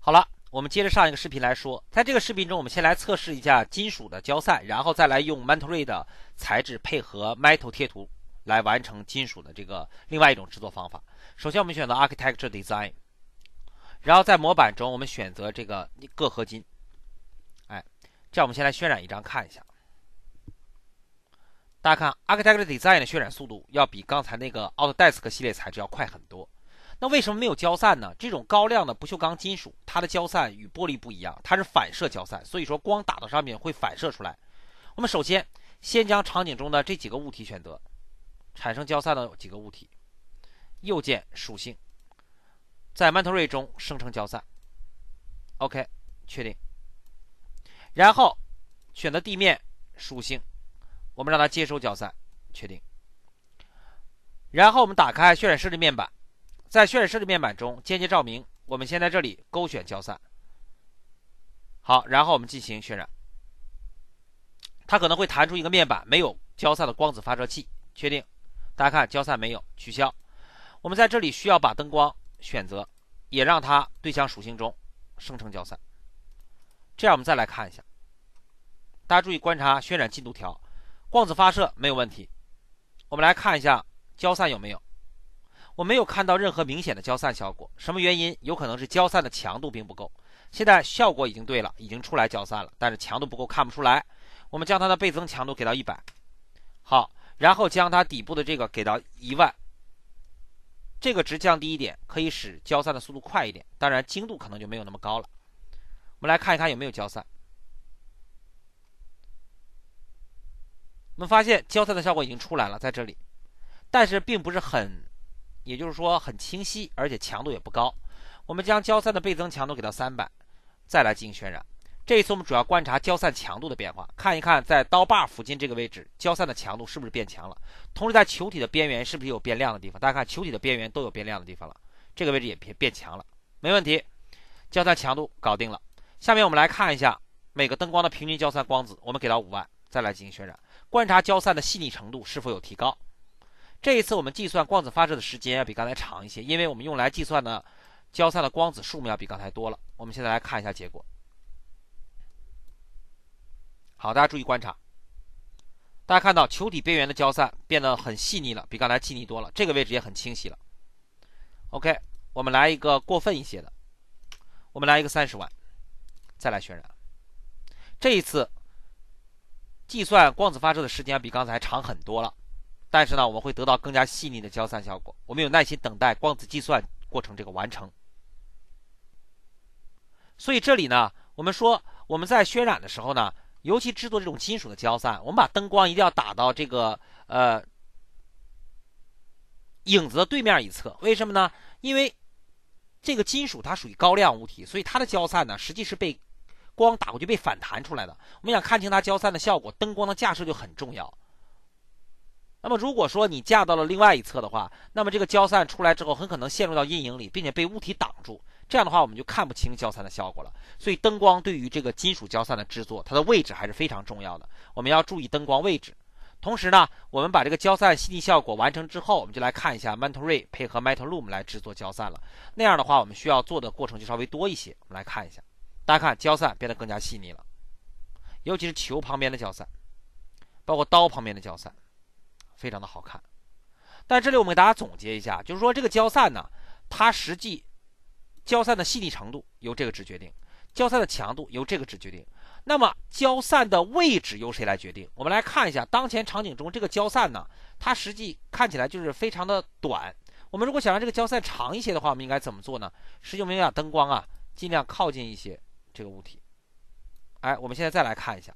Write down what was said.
好了，我们接着上一个视频来说。在这个视频中，我们先来测试一下金属的胶塞，然后再来用 m e n t r a 的材质配合 Metal 贴图来完成金属的这个另外一种制作方法。首先，我们选择 Architecture Design，然后在模板中我们选择这个铬合金。哎，这样我们先来渲染一张看一下。大家看 Architecture Design 的渲染速度要比刚才那个 Autodesk 系列材质要快很多。那为什么没有焦散呢？这种高亮的不锈钢金属，它的焦散与玻璃不一样，它是反射焦散，所以说光打到上面会反射出来。我们首先先将场景中的这几个物体选择产生焦散的几个物体，右键属性，在曼头瑞中生成焦散，OK 确定。然后选择地面属性，我们让它接收焦散，确定。然后我们打开渲染设置面板。在渲染设置面板中，间接照明，我们先在这里勾选焦散。好，然后我们进行渲染，它可能会弹出一个面板，没有焦散的光子发射器，确定。大家看焦散没有，取消。我们在这里需要把灯光选择，也让它对象属性中生成焦散。这样我们再来看一下，大家注意观察渲染进度条，光子发射没有问题。我们来看一下焦散有没有。我没有看到任何明显的焦散效果，什么原因？有可能是焦散的强度并不够。现在效果已经对了，已经出来焦散了，但是强度不够看不出来。我们将它的倍增强度给到一百，好，然后将它底部的这个给到一万，这个值降低一点，可以使焦散的速度快一点，当然精度可能就没有那么高了。我们来看一看有没有焦散，我们发现焦散的效果已经出来了，在这里，但是并不是很。也就是说很清晰，而且强度也不高。我们将焦散的倍增强度给到三百，再来进行渲染。这一次我们主要观察焦散强度的变化，看一看在刀把附近这个位置焦散的强度是不是变强了。同时在球体的边缘是不是有变亮的地方？大家看球体的边缘都有变亮的地方了，这个位置也变变强了，没问题。焦散强度搞定了。下面我们来看一下每个灯光的平均焦散光子，我们给到五万，再来进行渲染，观察焦散的细腻程度是否有提高。这一次我们计算光子发射的时间要比刚才长一些，因为我们用来计算的焦散的光子数目要比刚才多了。我们现在来看一下结果。好，大家注意观察，大家看到球体边缘的焦散变得很细腻了，比刚才细腻多了。这个位置也很清晰了。OK，我们来一个过分一些的，我们来一个三十万，再来渲染。这一次计算光子发射的时间比刚才长很多了。但是呢，我们会得到更加细腻的焦散效果。我们有耐心等待光子计算过程这个完成。所以这里呢，我们说我们在渲染的时候呢，尤其制作这种金属的焦散，我们把灯光一定要打到这个呃影子的对面一侧。为什么呢？因为这个金属它属于高亮物体，所以它的焦散呢，实际是被光打过去被反弹出来的。我们想看清它焦散的效果，灯光的架设就很重要。那么，如果说你架到了另外一侧的话，那么这个焦散出来之后，很可能陷入到阴影里，并且被物体挡住。这样的话，我们就看不清焦散的效果了。所以，灯光对于这个金属焦散的制作，它的位置还是非常重要的。我们要注意灯光位置。同时呢，我们把这个焦散细腻效果完成之后，我们就来看一下 Metal Ray 配合 Metal Loom 来制作焦散了。那样的话，我们需要做的过程就稍微多一些。我们来看一下，大家看焦散变得更加细腻了，尤其是球旁边的焦散，包括刀旁边的焦散。非常的好看，但这里我们给大家总结一下，就是说这个焦散呢，它实际焦散的细腻程度由这个值决定，焦散的强度由这个值决定。那么焦散的位置由谁来决定？我们来看一下当前场景中这个焦散呢，它实际看起来就是非常的短。我们如果想让这个焦散长一些的话，我们应该怎么做呢？际我们要灯光啊，尽量靠近一些这个物体。哎，我们现在再来看一下。